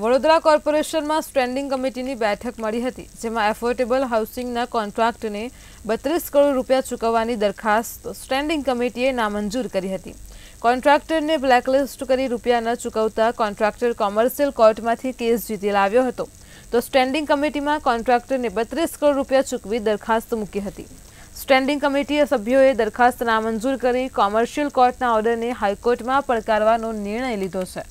વરોદરા કોર્પોરેશનમાં standing કમિટીની બેઠક મળી હતી જેમાં અફોર્ડેબલ હાઉસિંગના કોન્ટ્રાક્ટને 32 કરોડ રૂપિયા ચૂકવવાની દરખાસ્ત સ્ટેન્ડિંગ કમિટીએ ના મંજૂર કરી હતી કોન્ટ્રાક્ટરને બ્લેકલિસ્ટ કરી રૂપિયા ન ચૂકવતા કોન્ટ્રાક્ટર કોમર્શિયલ કોર્ટમાંથી કેસ જીતી લાવ્યો હતો તો સ્ટેન્ડિંગ કમિટીમાં કોન્ટ્રાક્ટરે 32 કરોડ રૂપિયા ચૂકવી દરખાસ્ત મૂકી હતી સ્ટેન્ડિંગ કમિટીએ સભ્યોએ દરખાસ્ત ના મંજૂર કરી કોમર્શિયલ કોર્ટના ઓર્ડરને હાઈકોર્ટમાં પડકારવાનો નિર્ણય લીધો છે